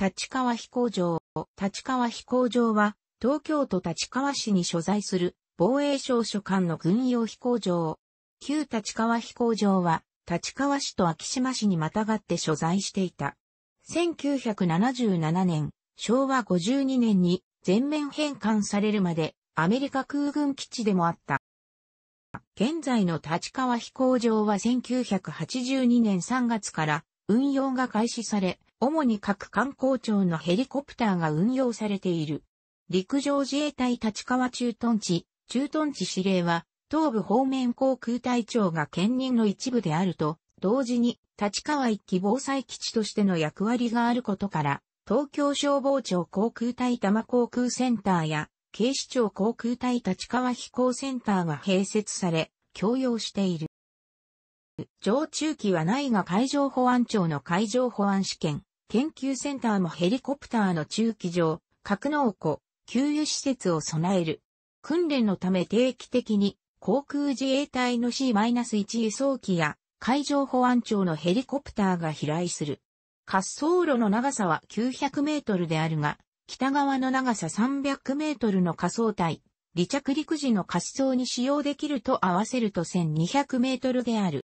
立川飛行場。立川飛行場は、東京都立川市に所在する防衛省所管の軍用飛行場。旧立川飛行場は、立川市と昭島市にまたがって所在していた。1977年、昭和52年に全面返還されるまで、アメリカ空軍基地でもあった。現在の立川飛行場は1982年3月から運用が開始され、主に各観光庁のヘリコプターが運用されている。陸上自衛隊立川駐屯地、駐屯地司令は、東部方面航空隊長が兼任の一部であると、同時に、立川一機防災基地としての役割があることから、東京消防庁航空隊多摩航空センターや、警視庁航空隊立川飛行センターが併設され、共用している。常駐機はないが海上保安庁の海上保安試験、研究センターもヘリコプターの駐機場、格納庫、給油施設を備える。訓練のため定期的に航空自衛隊の C-1 輸送機や海上保安庁のヘリコプターが飛来する。滑走路の長さは900メートルであるが、北側の長さ300メートルの仮想帯、離着陸時の滑走に使用できると合わせると1200メートルである。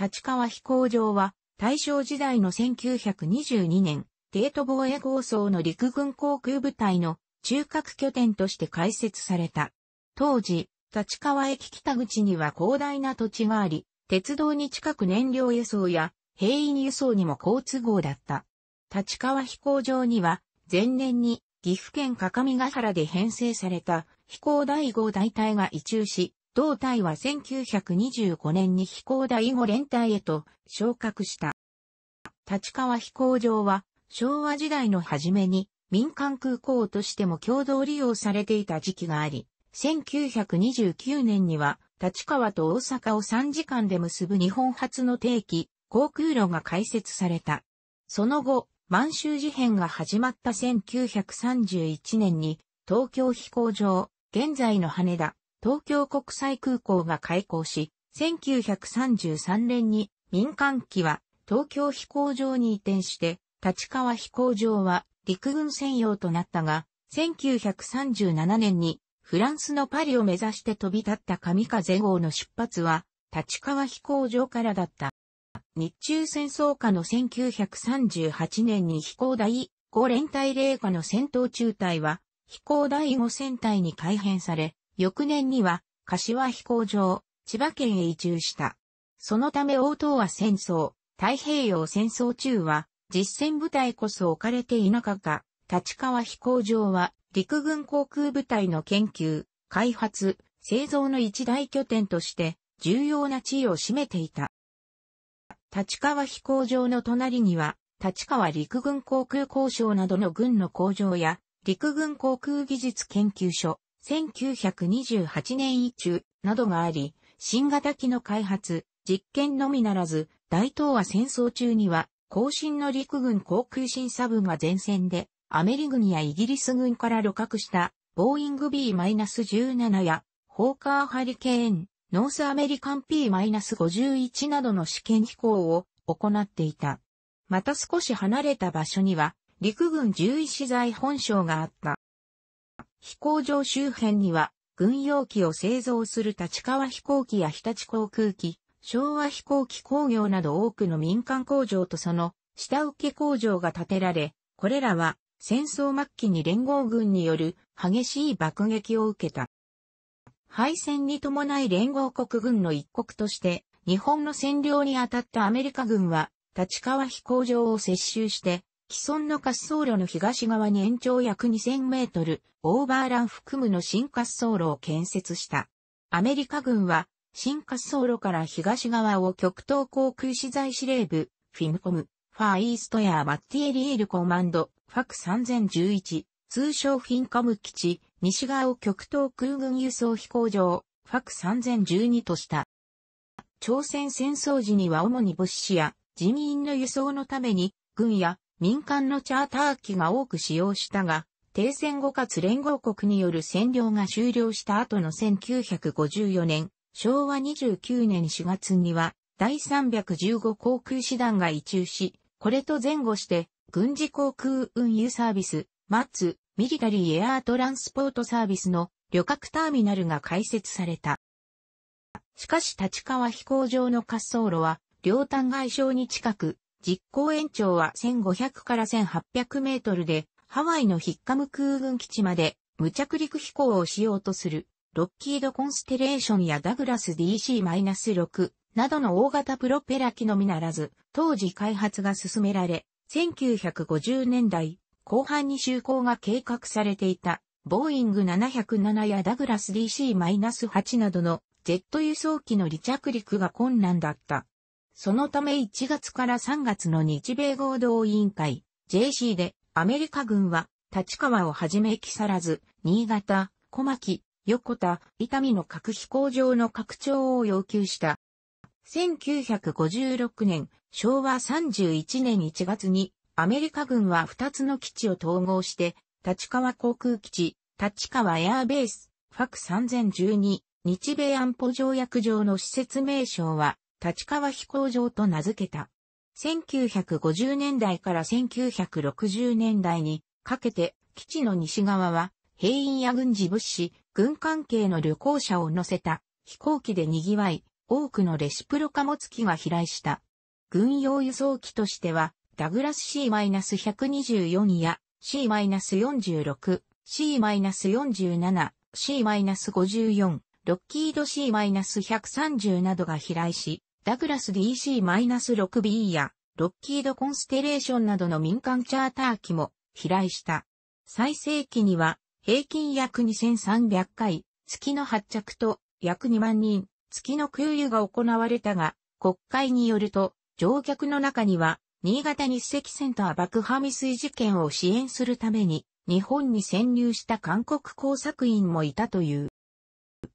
立川飛行場は大正時代の1922年、帝都防衛構想の陸軍航空部隊の中核拠点として開設された。当時、立川駅北口には広大な土地があり、鉄道に近く燃料輸送や兵員輸送にも好都合だった。立川飛行場には、前年に岐阜県各務原で編成された飛行第5大隊が移駐し、同隊は1925年に飛行第5連隊へと昇格した。立川飛行場は昭和時代の初めに民間空港としても共同利用されていた時期があり、1929年には立川と大阪を3時間で結ぶ日本初の定期航空路が開設された。その後、満州事変が始まった1931年に東京飛行場、現在の羽田、東京国際空港が開港し、1933年に民間機は東京飛行場に移転して、立川飛行場は陸軍専用となったが、1937年にフランスのパリを目指して飛び立った神風号の出発は立川飛行場からだった。日中戦争下の1938年に飛行第5連隊令下の戦闘中隊は飛行第5戦隊に改編され、翌年には、柏飛行場、千葉県へ移住した。そのため応答は戦争、太平洋戦争中は、実戦部隊こそ置かれていなかった。立川飛行場は、陸軍航空部隊の研究、開発、製造の一大拠点として、重要な地位を占めていた。立川飛行場の隣には、立川陸軍航空工廠などの軍の工場や、陸軍航空技術研究所、1928年以中などがあり、新型機の開発、実験のみならず、大東亜戦争中には、後進の陸軍航空審査部が前線で、アメリ軍やイギリス軍から旅客した、ボーイング B-17 や、ホーカーハリケーン、ノースアメリカン P-51 などの試験飛行を行っていた。また少し離れた場所には、陸軍獣医師材本省があった。飛行場周辺には、軍用機を製造する立川飛行機や日立航空機、昭和飛行機工業など多くの民間工場とその下請け工場が建てられ、これらは戦争末期に連合軍による激しい爆撃を受けた。敗戦に伴い連合国軍の一国として日本の占領に当たったアメリカ軍は立川飛行場を接収して既存の滑走路の東側に延長約2000メートル、オーバーラン含むの新滑走路を建設した。アメリカ軍は、新滑走路から東側を極東航空資材司令部、フィムコム、ファーイーストやマッティエリエールコマンド、ファク3011、通称フィンカム基地、西側を極東空軍輸送飛行場、ファク3012とした。朝鮮戦争時には主に物資や人員の輸送のために、軍や民間のチャーター機が多く使用したが、停戦後かつ連合国による占領が終了した後の1954年、昭和29年4月には、第315航空師団が移駐し、これと前後して、軍事航空運輸サービス、マッツ、ミリタリーエアートランスポートサービスの旅客ターミナルが開設された。しかし立川飛行場の滑走路は、両端外傷に近く、実行延長は1500から1800メートルで、ハワイのヒッカム空軍基地まで無着陸飛行をしようとする、ロッキードコンステレーションやダグラス DC-6 などの大型プロペラ機のみならず、当時開発が進められ、1950年代後半に就航が計画されていた、ボーイング707やダグラス DC-8 などのジェット輸送機の離着陸が困難だった。そのため1月から3月の日米合同委員会 JC でアメリカ軍は立川をはじめ木更津、新潟、小牧、横田、伊丹の核飛行場の拡張を要求した。1956年、昭和31年1月にアメリカ軍は2つの基地を統合して立川航空基地、立川エアーベース、ファク3012、日米安保条約上の施設名称は立川飛行場と名付けた。1950年代から1960年代にかけて基地の西側は兵員や軍事物資、軍関係の旅行者を乗せた飛行機で賑わい、多くのレシプロ貨物機が飛来した。軍用輸送機としては、ダグラス C-124 や C-46、C-47、C-54、ロッキード C-130 などが飛来し、ダグラス DC-6B やロッキードコンステレーションなどの民間チャーター機も飛来した。最盛期には平均約2300回月の発着と約2万人月の空輸が行われたが国会によると乗客の中には新潟日赤センター爆破未遂事件を支援するために日本に潜入した韓国工作員もいたという。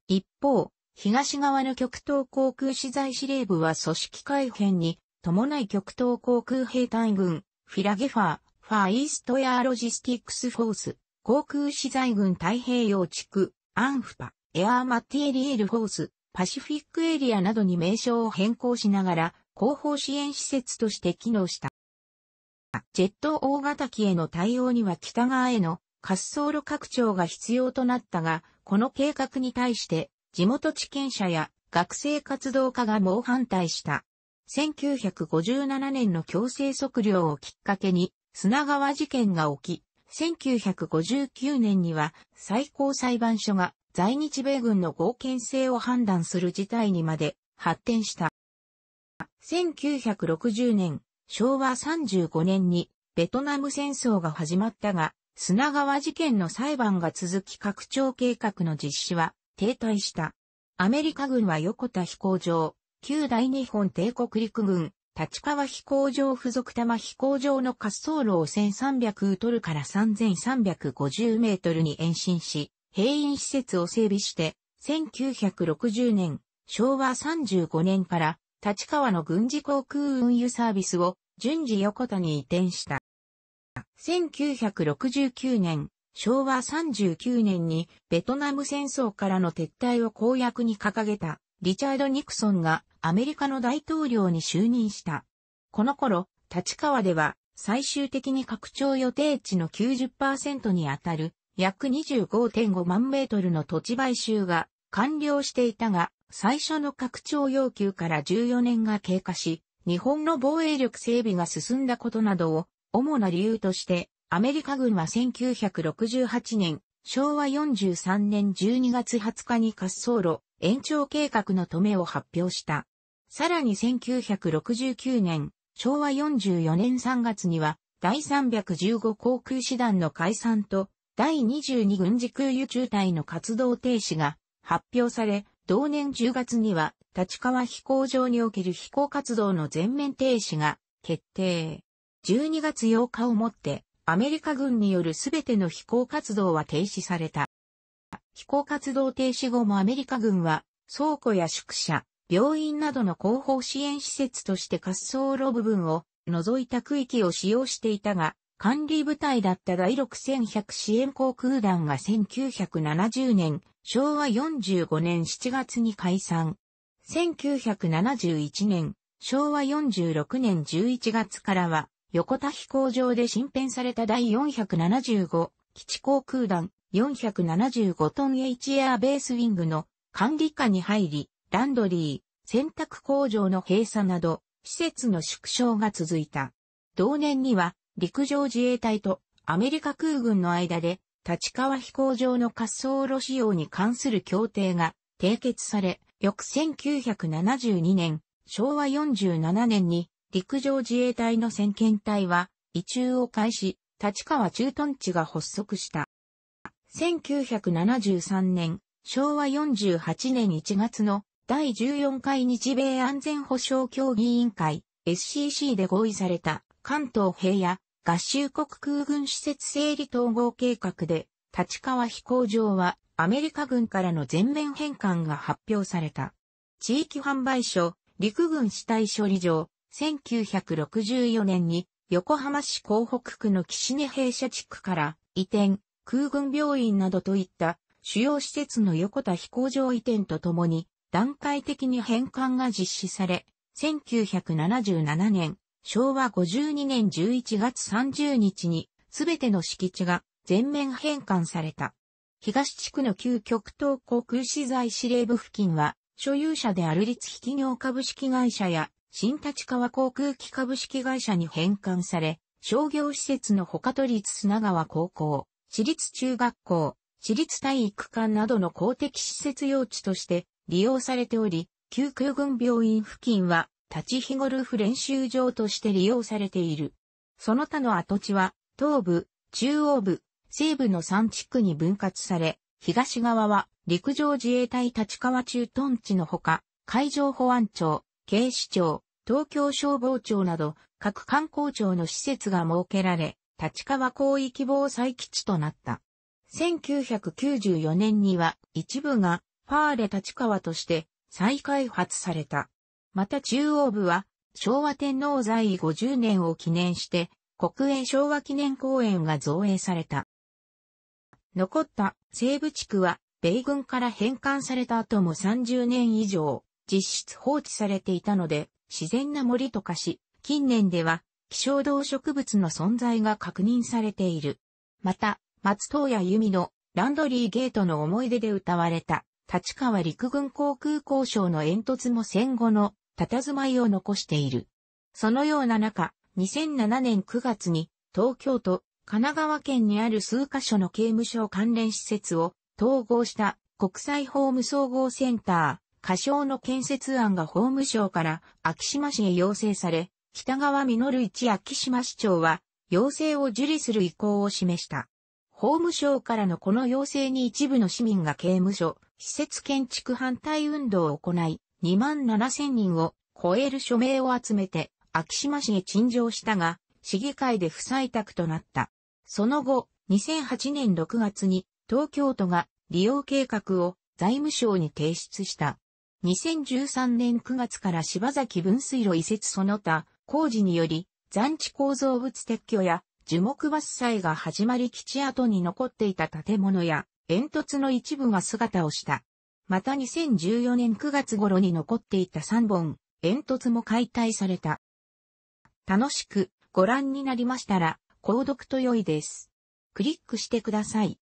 一方、東側の極東航空資材司令部は組織改編に伴い極東航空兵隊軍、フィラゲファー、ファーイーストエアロジスティックスフォース、航空資材軍太平洋地区、アンフパ、エアーマティエリエルフォース、パシフィックエリアなどに名称を変更しながら、後方支援施設として機能した。ジェット大型機への対応には北側への滑走路拡張が必要となったが、この計画に対して地元地権者や学生活動家が猛反対した。1957年の強制測量をきっかけに砂川事件が起き、1959年には最高裁判所が在日米軍の合憲性を判断する事態にまで発展した。1960年、昭和35年にベトナム戦争が始まったが、砂川事件の裁判が続き拡張計画の実施は停滞した。アメリカ軍は横田飛行場、旧大日本帝国陸軍、立川飛行場付属玉飛行場の滑走路を1300ウトルから3350メートルに延伸し、兵員施設を整備して、1960年、昭和35年から、立川の軍事航空運輸サービスを順次横田に移転した。1969年、昭和39年にベトナム戦争からの撤退を公約に掲げたリチャード・ニクソンがアメリカの大統領に就任した。この頃、立川では最終的に拡張予定地の90%にあたる約25.5万メートルの土地買収が完了していたが、最初の拡張要求から14年が経過し、日本の防衛力整備が進んだことなどを主な理由としてアメリカ軍は1968年、昭和43年12月20日に滑走路延長計画の止めを発表した。さらに1969年、昭和44年3月には、第315航空師団の解散と、第22軍事空輸中隊の活動停止が発表され、同年10月には、立川飛行場における飛行活動の全面停止が決定。12月8日をもって、アメリカ軍によるすべての飛行活動は停止された。飛行活動停止後もアメリカ軍は倉庫や宿舎、病院などの後方支援施設として滑走路部分を除いた区域を使用していたが、管理部隊だった第6100支援航空団が1970年、昭和45年7月に解散。1971年、昭和46年11月からは、横田飛行場で新編された第475基地航空団475トン H エアベースウィングの管理下に入り、ランドリー、洗濯工場の閉鎖など、施設の縮小が続いた。同年には、陸上自衛隊とアメリカ空軍の間で、立川飛行場の滑走路使用に関する協定が締結され、翌1972年、昭和47年に陸上自衛隊の先遣隊は、移駐を開始、立川駐屯地が発足した。1973年、昭和48年1月の第14回日米安全保障協議委員会 SCC で合意された関東平野合衆国空軍施設整理統合計画で立川飛行場はアメリカ軍からの全面返還が発表された。地域販売所、陸軍死体処理場、1964年に横浜市港北区の岸根平社地区から移転、空軍病院などといった主要施設の横田飛行場移転とともに段階的に返還が実施され、1977年、昭和52年11月30日にすべての敷地が全面返還された。東地区の旧極東航空資材司令部付近は所有者である立飛企業株式会社や新立川航空機株式会社に返還され、商業施設の他都立砂川高校、私立中学校、私立体育館などの公的施設用地として利用されており、旧空軍病院付近は立ち日ゴルフ練習場として利用されている。その他の跡地は、東部、中央部、西部の3地区に分割され、東側は陸上自衛隊立川駐屯地のほか、海上保安庁、警視庁、東京消防庁など各観光庁の施設が設けられ、立川広域防災基地となった。1994年には一部がファーレ立川として再開発された。また中央部は昭和天皇在位50年を記念して国営昭和記念公園が造営された。残った西部地区は米軍から返還された後も30年以上実質放置されていたので、自然な森と化し、近年では、希少動植物の存在が確認されている。また、松藤谷由美のランドリーゲートの思い出で歌われた、立川陸軍航空交渉の煙突も戦後の佇まいを残している。そのような中、2007年9月に東京都、神奈川県にある数カ所の刑務所関連施設を統合した国際法務総合センター、仮称の建設案が法務省から昭島市へ要請され、北川実一昭島市長は要請を受理する意向を示した。法務省からのこの要請に一部の市民が刑務所、施設建築反対運動を行い、2万7千人を超える署名を集めて、昭島市へ陳情したが、市議会で不採択となった。その後、2008年6月に東京都が利用計画を財務省に提出した。2013年9月から柴崎分水路移設その他、工事により、残地構造物撤去や樹木伐採が始まり基地跡に残っていた建物や煙突の一部が姿をした。また2014年9月頃に残っていた3本、煙突も解体された。楽しくご覧になりましたら、購読と良いです。クリックしてください。